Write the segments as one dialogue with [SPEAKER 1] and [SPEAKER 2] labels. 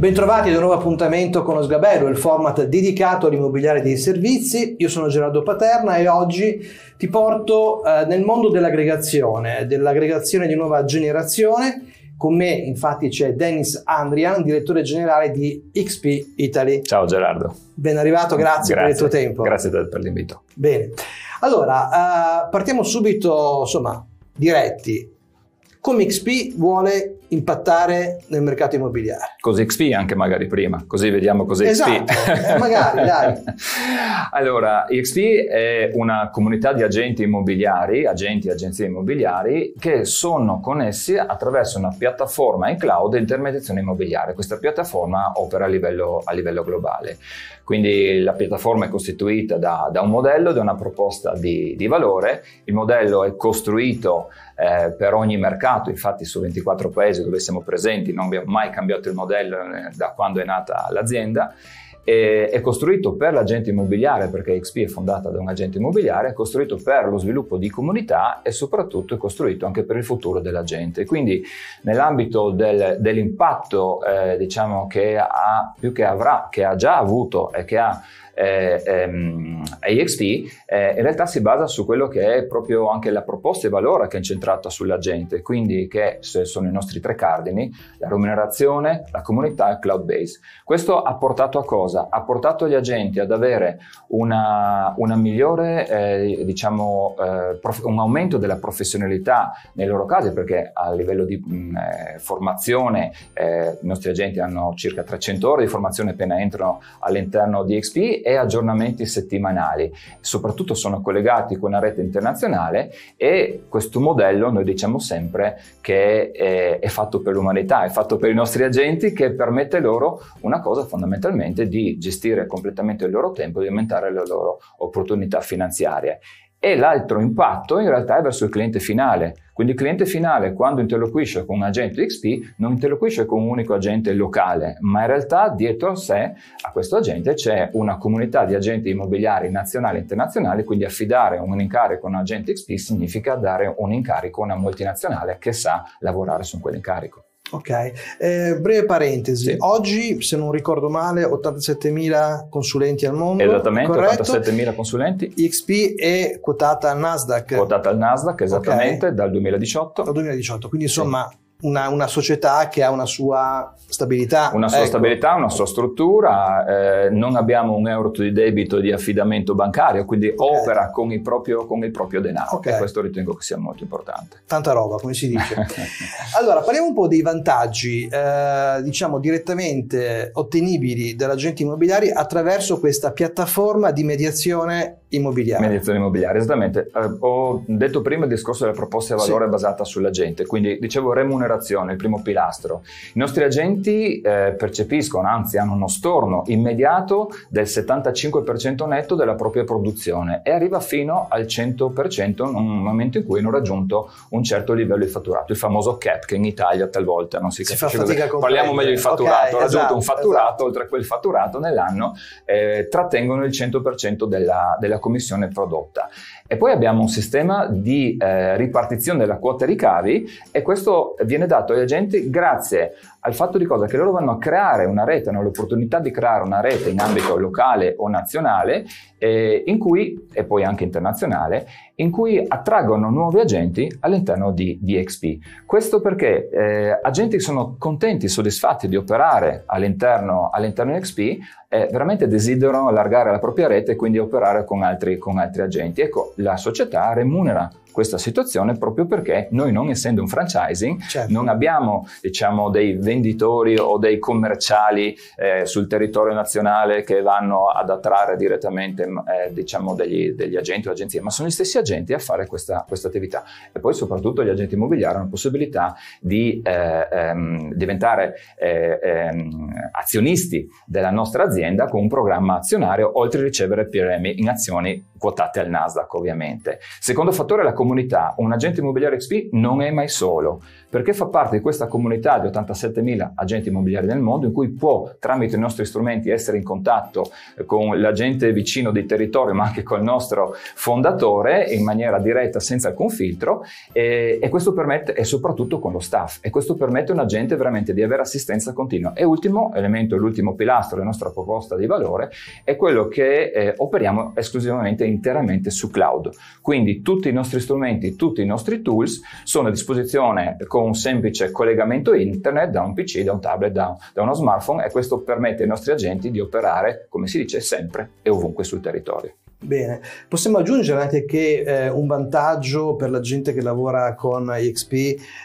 [SPEAKER 1] Bentrovati ad un nuovo appuntamento con lo Sgabello, il format dedicato all'immobiliare dei servizi. Io sono Gerardo Paterna e oggi ti porto eh, nel mondo dell'aggregazione, dell'aggregazione di nuova generazione. Con me infatti c'è Dennis Andrian, direttore generale di XP Italy. Ciao Gerardo. Ben arrivato, grazie, grazie. per il tuo tempo. Grazie per l'invito. Bene, allora eh, partiamo subito, insomma, diretti. Come XP vuole impattare nel mercato immobiliare.
[SPEAKER 2] Così XP anche magari prima, così vediamo cos'è esatto, XP. Eh, magari, dai. allora, XP è una comunità di agenti immobiliari, agenti e agenzie immobiliari, che sono connessi attraverso una piattaforma in cloud di intermediazione immobiliare. Questa piattaforma opera a livello, a livello globale. Quindi la piattaforma è costituita da, da, un modello, da una proposta di, di valore. Il modello è costruito eh, per ogni mercato, infatti su 24 paesi paese dove siamo presenti, non abbiamo mai cambiato il modello eh, da quando è nata l'azienda è costruito per l'agente immobiliare, perché XP è fondata da un agente immobiliare, è costruito per lo sviluppo di comunità e soprattutto è costruito anche per il futuro della gente. Quindi nell'ambito del, dell'impatto eh, diciamo che ha, più che avrà, che ha già avuto e che ha eh, ehm, AXP, eh, in realtà si basa su quello che è proprio anche la proposta e valore che è incentrata sulla gente, quindi che sono i nostri tre cardini, la remunerazione, la comunità e il cloud base. Questo ha portato a cosa? Ha portato gli agenti ad avere una, una migliore, eh, diciamo, eh, prof- un aumento della professionalità nei loro casi, perché a livello di mh, mm, eh, formazione eh, i nostri agenti hanno circa 300 ore di formazione appena entrano all'interno di XP e aggiornamenti settimanali. Soprattutto sono collegati con la rete internazionale e questo modello noi diciamo sempre che è, è fatto per l'umanità, è fatto per i nostri agenti che permette loro una cosa fondamentalmente di gestire completamente il loro tempo e di aumentare le loro opportunità finanziarie e l'altro impatto in realtà è verso il cliente finale. Quindi il cliente finale quando interloquisce con un agente XP non interloquisce con un unico agente locale, ma in realtà dietro a sé a questo agente c'è una comunità di agenti immobiliari nazionali e internazionali, quindi affidare un incarico a un agente XP significa dare un incarico a una multinazionale che sa lavorare su quell'incarico.
[SPEAKER 1] Ok, eh, breve parentesi, sì. oggi se non ricordo male 87.000 consulenti al mondo. Esattamente, 87.000 consulenti. XP è quotata al Nasdaq. Quotata al Nasdaq, esattamente, okay. dal 2018. Dal 2018, quindi insomma sì una, una, società che ha una sua stabilità. Una sua ecco. stabilità,
[SPEAKER 2] una sua struttura, eh, non abbiamo un euro di debito di affidamento bancario, quindi okay. opera con il proprio, con il proprio denaro okay. e questo ritengo che sia molto importante.
[SPEAKER 1] Tanta roba, come si dice. allora, parliamo un po' dei vantaggi, eh, diciamo direttamente ottenibili dall'agente immobiliare attraverso questa piattaforma di mediazione immobiliare. Mediazione immobiliare,
[SPEAKER 2] esattamente. Eh, ho detto prima il discorso della proposta di valore sì. basata sull'agente, quindi dicevo remunerazione, il primo pilastro. I nostri agenti eh, percepiscono, anzi hanno uno storno immediato del 75% netto della propria produzione e arriva fino al 100% nel momento in cui hanno raggiunto un certo livello di fatturato, il famoso cap che in Italia talvolta non si, si capisce. Fa fatica a Parliamo meglio di fatturato, okay, esatto, un fatturato, esatto. oltre a quel fatturato nell'anno, eh, trattengono il 100% della, della commissione prodotta. E poi abbiamo un sistema di eh, ripartizione della quota ricavi e questo viene dato agli agenti grazie al fatto di cosa? Che loro vanno a creare una rete, hanno l'opportunità di creare una rete in ambito locale o nazionale eh, in cui, e poi anche internazionale, in cui attraggono nuovi agenti all'interno di, di XP. Questo perché eh, agenti sono contenti, soddisfatti di operare all'interno, all'interno di XP eh, veramente desiderano allargare la propria rete e quindi operare con altri, con altri agenti. Ecco, la società remunera questa situazione proprio perché noi non essendo un franchising certo. non abbiamo diciamo, dei venditori o dei commerciali eh, sul territorio nazionale che vanno ad attrarre direttamente eh, diciamo degli, degli, agenti o agenzie, ma sono gli stessi agenti a fare questa, questa attività. E poi soprattutto gli agenti immobiliari hanno la possibilità di eh, ehm, diventare eh, ehm, azionisti della nostra azienda con un programma azionario, oltre a ricevere PRM in azioni quotate al Nasdaq ovviamente. Secondo fattore è la comunità, un agente immobiliare XP non è mai solo perché fa parte di questa comunità di 87.000 agenti immobiliari nel mondo in cui può tramite i nostri strumenti essere in contatto eh, con l'agente vicino di territorio ma anche col nostro fondatore in maniera diretta senza alcun filtro e, e questo permette e soprattutto con lo staff e questo permette a un agente veramente di avere assistenza continua e ultimo elemento l'ultimo pilastro della nostra proposta di valore è quello che eh, operiamo esclusivamente interamente su cloud quindi tutti i nostri strumenti tutti i nostri tools sono a disposizione eh, con con un semplice collegamento internet da un PC, da un tablet, da, da uno smartphone e questo permette ai nostri agenti di operare, come si dice, sempre e ovunque sul territorio.
[SPEAKER 1] Bene, possiamo aggiungere anche che eh, un vantaggio per la gente che lavora con IXP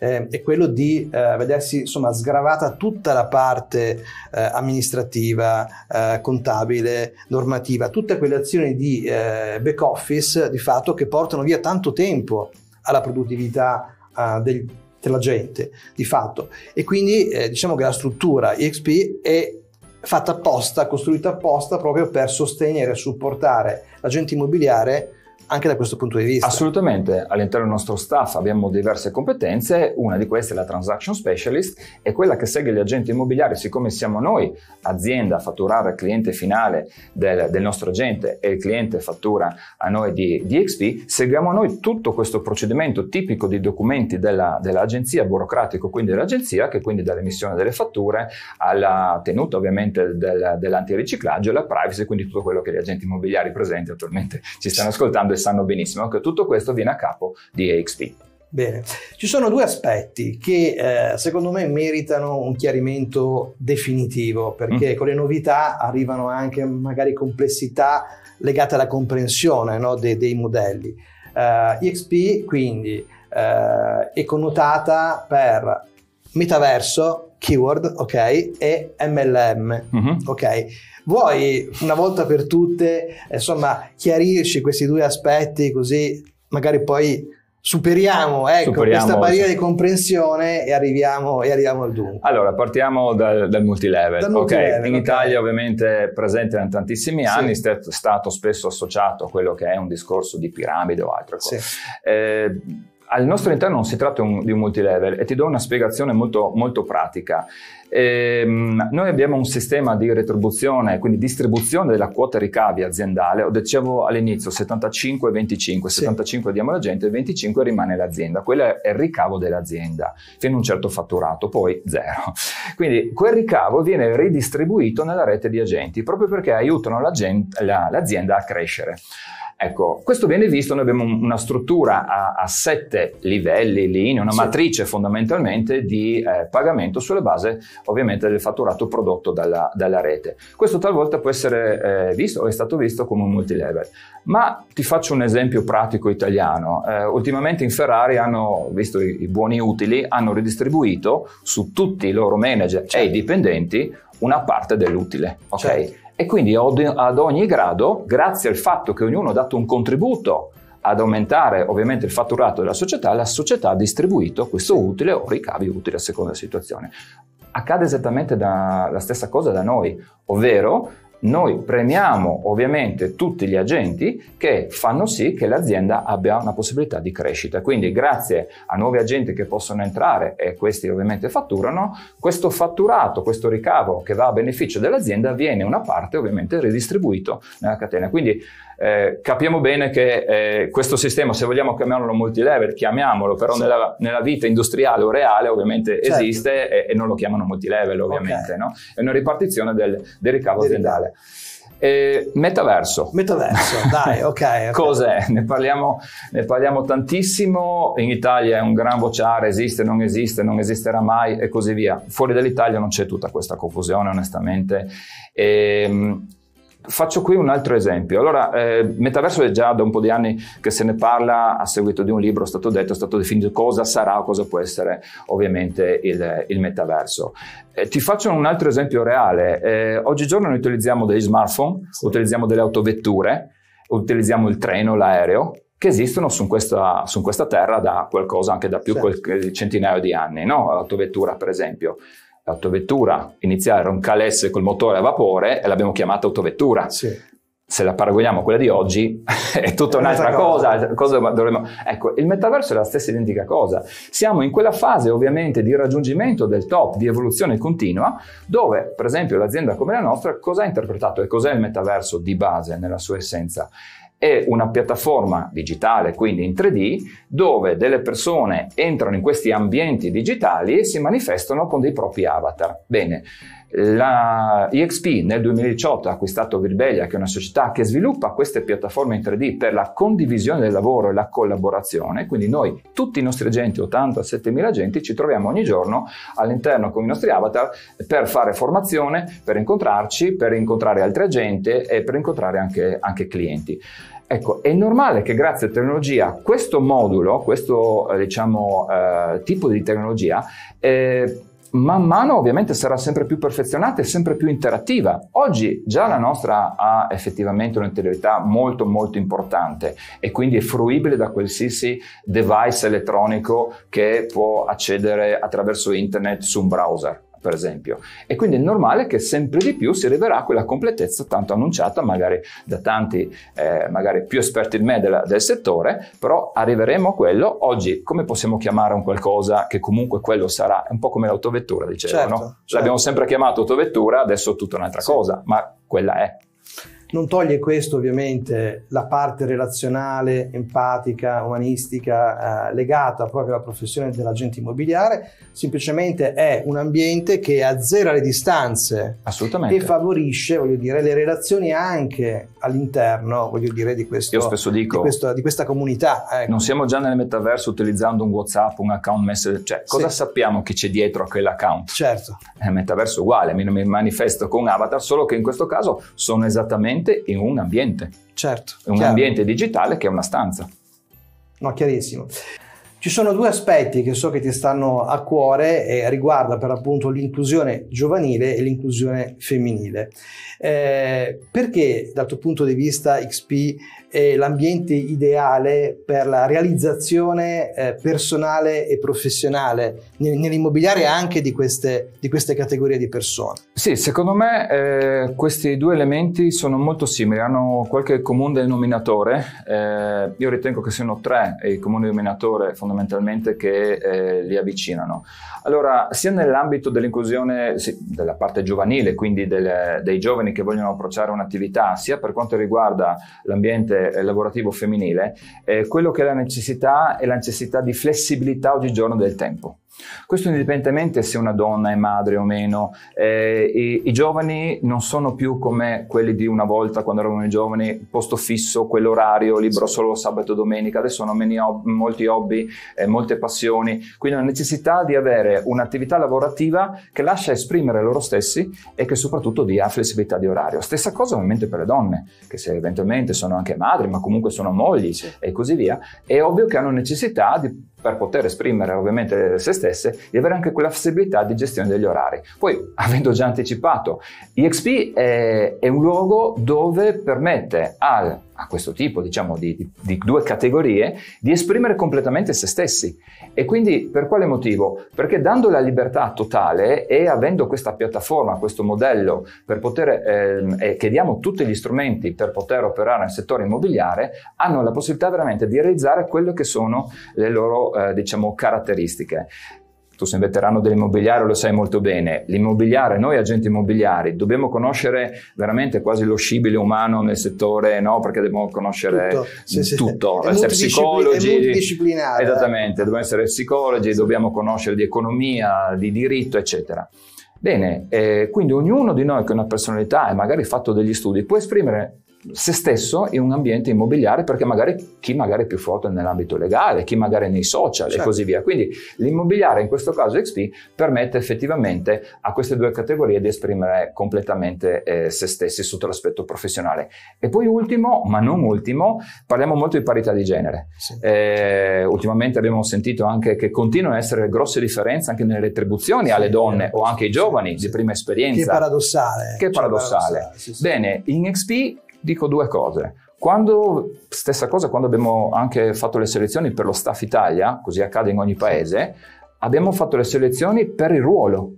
[SPEAKER 1] eh, è quello di eh, vedersi insomma, sgravata tutta la parte eh, amministrativa, eh, contabile, normativa, tutte quelle azioni di eh, back office di fatto che portano via tanto tempo alla produttività del della gente di fatto e quindi eh, diciamo che la struttura EXP è fatta apposta, costruita apposta proprio per sostenere e supportare l'agente immobiliare anche da questo
[SPEAKER 2] punto di vista. Assolutamente, all'interno del nostro staff abbiamo diverse competenze, una di queste è la transaction specialist, è quella che segue gli agenti immobiliari, siccome siamo noi azienda a fatturare al cliente finale del, del, nostro agente e il cliente fattura a noi di, di XP, seguiamo noi tutto questo procedimento tipico di documenti della, dell'agenzia, burocratico quindi dell'agenzia, che quindi dall'emissione delle fatture alla tenuta ovviamente del, dell'antiriciclaggio e la privacy, quindi tutto quello che gli agenti immobiliari presenti attualmente ci stanno ascoltando e sanno benissimo che tutto questo viene a capo di AXP.
[SPEAKER 1] Bene, ci sono due aspetti che eh, secondo me meritano un chiarimento definitivo perché mm. con le novità arrivano anche magari complessità legate alla comprensione no, de- dei modelli. Uh, eh, EXP quindi uh, è connotata per metaverso, keyword, ok, e MLM, mm-hmm. ok. Vuoi una volta per tutte, eh, insomma, chiarirci questi due aspetti così magari poi superiamo, ecco, superiamo questa barriera sì. di comprensione e arriviamo, e arriviamo, al dunque.
[SPEAKER 2] Allora, partiamo dal, dal multilevel. Dal multilevel okay. In Italia ovviamente è presente da tantissimi anni, sì. è stato spesso associato a quello che è un discorso di piramide o altro. Sì. Eh, al nostro interno non si tratta un, di un multilevel e ti do una spiegazione molto, molto pratica. Ehm, noi abbiamo un sistema di retribuzione, quindi distribuzione della quota ricavi aziendale, o dicevo all'inizio 75 25, sì. 75 diamo alla gente e 25 rimane l'azienda, quello è il ricavo dell'azienda, fino a un certo fatturato, poi zero. Quindi quel ricavo viene ridistribuito nella rete di agenti, proprio perché aiutano l'azienda a crescere. Ecco, questo viene visto, noi abbiamo una struttura a, a sette livelli, linee, una sì. matrice fondamentalmente di eh, pagamento sulle base ovviamente del fatturato prodotto dalla, dalla rete. Questo talvolta può essere eh, visto o è stato visto come un multilevel. Ma ti faccio un esempio pratico italiano. Eh, ultimamente in Ferrari hanno, visto i, i, buoni utili, hanno ridistribuito su tutti i loro manager certo. e i certo. dipendenti una parte dell'utile. Ok? Certo e quindi ad ogni grado, grazie al fatto che ognuno ha dato un contributo ad aumentare ovviamente il fatturato della società, la società ha distribuito questo utile o ricavi utili a seconda della situazione. Accade esattamente da, la stessa cosa da noi, ovvero noi premiamo ovviamente tutti gli agenti che fanno sì che l'azienda abbia una possibilità di crescita. Quindi grazie a nuovi agenti che possono entrare e questi ovviamente fatturano, questo fatturato, questo ricavo che va a beneficio dell'azienda viene una parte ovviamente ridistribuito nella catena. Quindi eh, capiamo bene che eh, questo sistema, se vogliamo chiamarlo multilevel, chiamiamolo, però sì. nella, nella, vita industriale o reale ovviamente certo. esiste e, e, non lo chiamano multilevel ovviamente, okay. no? È una ripartizione del, del ricavo aziendale. Eh, metaverso. Metaverso, dai, okay, Cos'è? Ne parliamo, ne parliamo, tantissimo, in Italia è un gran vociare, esiste, non esiste, non esisterà mai e così via. Fuori dall'Italia non c'è tutta questa confusione, onestamente. E, ehm, Faccio qui un altro esempio. Allora, eh, metaverso è già da un po' di anni che se ne parla a seguito di un libro, è stato detto, è stato definito cosa sarà cosa può essere ovviamente il, il metaverso. Eh, ti faccio un altro esempio reale. Eh, oggigiorno noi utilizziamo degli smartphone, sì. utilizziamo delle autovetture, utilizziamo il treno, l'aereo, che esistono su questa, su questa terra da qualcosa, anche da più certo. qualche eh, centinaio di anni, no? Autovettura per esempio l'autovettura iniziale era un calesse col motore a vapore e l'abbiamo chiamata autovettura. Sì. Se la paragoniamo a quella di oggi è tutta è un'altra cosa. cosa dovremmo... Ecco, il metaverso è la stessa identica cosa. Siamo in quella fase ovviamente di raggiungimento del top, di evoluzione continua, dove per esempio l'azienda come la nostra cosa ha interpretato e cos'è il metaverso di base nella sua essenza? è una piattaforma digitale, quindi in 3D, dove delle persone entrano in questi ambienti digitali e si manifestano con dei propri avatar. Bene, la EXP nel 2018 ha acquistato Virbelia, che è una società che sviluppa queste piattaforme in 3D per la condivisione del lavoro e la collaborazione, quindi noi, tutti i nostri agenti, 80-7000 agenti, ci troviamo ogni giorno all'interno con i nostri avatar per fare formazione, per incontrarci, per incontrare altre agenti e per incontrare anche, anche clienti. Ecco, è normale che grazie a tecnologia questo modulo, questo eh, diciamo, eh, tipo di tecnologia, eh, man mano ovviamente sarà sempre più perfezionata e sempre più interattiva. Oggi già la nostra ha effettivamente un'interiorità molto molto importante e quindi è fruibile da qualsiasi device elettronico che può accedere attraverso internet su un browser per esempio. E quindi è normale che sempre di più si arriverà a quella completezza tanto annunciata, magari da tanti, eh, magari più esperti di me della, del settore, però arriveremo a quello. Oggi come possiamo chiamare un qualcosa che comunque quello sarà? È un po' come l'autovettura, dicevo, certo, certo. L'abbiamo sempre chiamato autovettura, adesso è tutta un'altra sì. cosa, ma quella è.
[SPEAKER 1] Non toglie questo ovviamente la parte relazionale, empatica, umanistica eh, legata proprio alla professione dell'agente immobiliare, semplicemente è un ambiente che azzera le distanze e favorisce voglio dire, le relazioni anche all'interno voglio dire, di, questo, dico, di, questo, di questa comunità. Ecco. Non
[SPEAKER 2] siamo già nel metaverso utilizzando un WhatsApp, un account messenger, cioè cosa sì. sappiamo che c'è dietro a quell'account? Certo. Eh, è metaverso uguale, mi manifesto con avatar, solo che in questo caso sono esattamente cliente in un ambiente. Certo. Un chiaro. ambiente digitale che è una stanza.
[SPEAKER 1] No, chiarissimo. Ci sono due aspetti che so che ti stanno a cuore e eh, riguarda per appunto l'inclusione giovanile e l'inclusione femminile. Eh, perché dal tuo punto di vista XP è l'ambiente ideale per la realizzazione eh, personale e professionale nell'immobiliare anche di queste, di queste, categorie di persone?
[SPEAKER 2] Sì, secondo me eh, questi due elementi sono molto simili, hanno qualche comune denominatore. Eh, io ritengo che siano tre i comune denominatori fondamentali fondamentalmente che eh, li avvicinano. Allora, sia nell'ambito dell'inclusione sì, della parte giovanile, quindi delle, dei giovani che vogliono approcciare un'attività, sia per quanto riguarda l'ambiente eh, lavorativo femminile, eh, quello che è la necessità è la necessità di flessibilità oggigiorno del tempo. Questo indipendentemente se una donna è madre o meno, eh, i, i, giovani non sono più come quelli di una volta quando eravamo giovani, posto fisso, quell'orario, libero sì. solo sabato e domenica, adesso hanno ob- molti hobby, eh, molte passioni, quindi hanno necessità di avere un'attività lavorativa che lascia esprimere loro stessi e che soprattutto dia flessibilità di orario. Stessa cosa ovviamente per le donne, che se eventualmente sono anche madri, ma comunque sono mogli sì. e così via, è ovvio che hanno necessità di per poter esprimere ovviamente se stesse, di avere anche quella flessibilità di gestione degli orari. Poi, avendo già anticipato, EXP è, è un luogo dove permette al a questo tipo diciamo, di, di, di, due categorie, di esprimere completamente se stessi. E quindi per quale motivo? Perché dando la libertà totale e avendo questa piattaforma, questo modello, per poter, ehm, eh, che diamo tutti gli strumenti per poter operare nel settore immobiliare, hanno la possibilità veramente di realizzare quelle che sono le loro eh, diciamo, caratteristiche tu sei un veterano dell'immobiliare, lo sai molto bene, l'immobiliare, noi agenti immobiliari dobbiamo conoscere veramente quasi lo scibile umano nel settore, no? perché dobbiamo conoscere tutto, sì, sì. essere psicologi, multidisciplinare. Esattamente, dobbiamo essere psicologi, dobbiamo conoscere di economia, di diritto, eccetera. Bene, eh, quindi ognuno di noi che ha una personalità e magari fatto degli studi può esprimere se stesso in un ambiente immobiliare perché magari chi magari è più forte nell'ambito legale, chi magari nei social certo. e così via. Quindi l'immobiliare, in questo caso XP, permette effettivamente a queste due categorie di esprimere completamente eh, se stessi sotto l'aspetto professionale. E poi ultimo, ma non ultimo, parliamo molto di parità di genere. Sì. Eh, ultimamente abbiamo sentito anche che continuano ad essere grosse differenze anche nelle retribuzioni sì, alle donne eh, o anche ai giovani sì, di prima esperienza. Che è
[SPEAKER 1] paradossale. Che è paradossale. Cioè,
[SPEAKER 2] paradossale Bene, in XP dico due cose. Quando, stessa cosa quando abbiamo anche fatto le selezioni per lo staff Italia, così accade in ogni paese, abbiamo fatto le selezioni per il ruolo,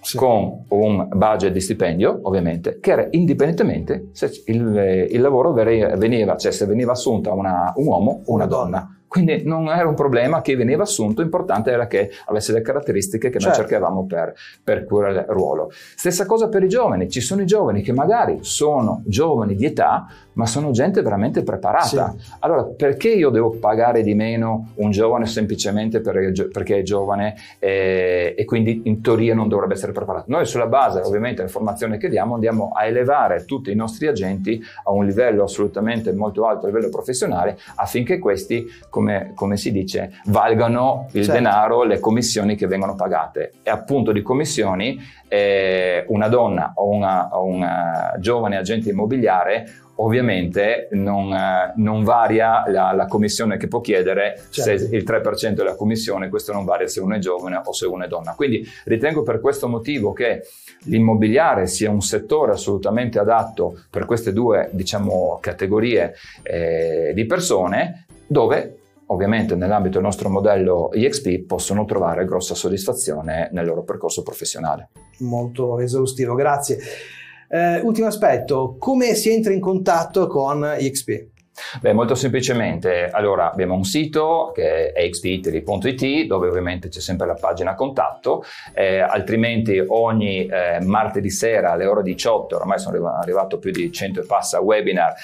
[SPEAKER 2] sì. con un budget di stipendio, ovviamente, che era indipendentemente se il, eh, il lavoro veniva, cioè se veniva assunta una, un uomo o una donna. Quindi non era un problema che veniva assunto, l'importante era che avesse le caratteristiche che certo. noi cercavamo per, per quel ruolo. Stessa cosa per i giovani, ci sono i giovani che magari sono giovani di età, ma sono gente veramente preparata. Sì. Allora, perché io devo pagare di meno un giovane semplicemente perché è giovane e, eh, e quindi in teoria non dovrebbe essere preparato? Noi sulla base, ovviamente, della formazione che diamo, andiamo a elevare tutti i nostri agenti a un livello assolutamente molto alto, a livello professionale, affinché questi, come, come si dice, valgano il certo. denaro, le commissioni che vengono pagate. E appunto di commissioni eh, una donna o, o un giovane agente immobiliare ovviamente non, eh, non varia la, la, commissione che può chiedere, certo. se il 3% della commissione, questo non varia se uno è giovane o se uno è donna. Quindi ritengo per questo motivo che l'immobiliare sia un settore assolutamente adatto per queste due diciamo, categorie eh, di persone dove ovviamente nell'ambito del nostro modello EXP possono trovare grossa soddisfazione nel loro percorso professionale.
[SPEAKER 1] Molto esaustivo, grazie. Eh, ultimo aspetto, come si entra in contatto con XP?
[SPEAKER 2] Beh, molto semplicemente, allora abbiamo un sito che è xditaly.it dove ovviamente c'è sempre la pagina contatto, eh, altrimenti ogni eh, martedì sera alle ore 18, ormai sono arrivato più di 100 e passa webinar,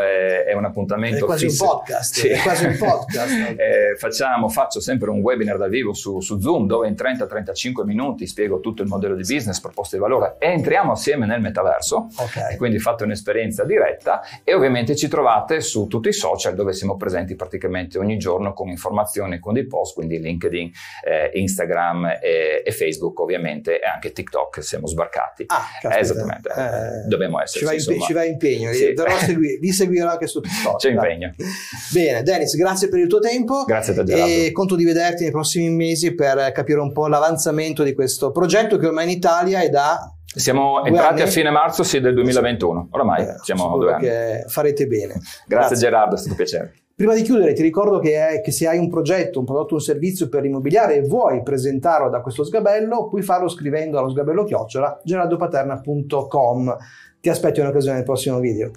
[SPEAKER 2] eh, è un appuntamento... È quasi fisso. un podcast, sì. è quasi un podcast. Eh, facciamo, faccio sempre un webinar dal vivo su, su Zoom dove in 30-35 minuti spiego tutto il modello di business, proposte di valore e entriamo assieme nel metaverso, okay. quindi fate un'esperienza diretta e ovviamente ci trovate su su tutti i social dove siamo presenti praticamente ogni giorno con informazioni, con dei post, quindi LinkedIn, eh, Instagram e, e, Facebook ovviamente e anche TikTok siamo sbarcati. Ah, caspita. Esattamente, eh, dobbiamo esserci. Ci, ci va impegno, sì.
[SPEAKER 1] segui- vi seguirò anche su TikTok. C'è dai. Bene, Dennis, grazie per il tuo tempo. Grazie a te Gerardo. E conto di vederti nei prossimi mesi per capire un po' l'avanzamento di questo progetto che ormai in Italia è da
[SPEAKER 2] siamo entrati anni. a fine marzo sì, del 2021, oramai eh, siamo due anni.
[SPEAKER 1] Che farete bene. Grazie,
[SPEAKER 2] Grazie. Gerardo, è stato piacere.
[SPEAKER 1] Prima di chiudere ti ricordo che, è, che, se hai un progetto, un prodotto, un servizio per l'immobiliare e vuoi presentarlo da questo sgabello, puoi farlo scrivendo allo sgabello chiocciola gerardopaterna.com. Ti aspetto in occasione del prossimo video.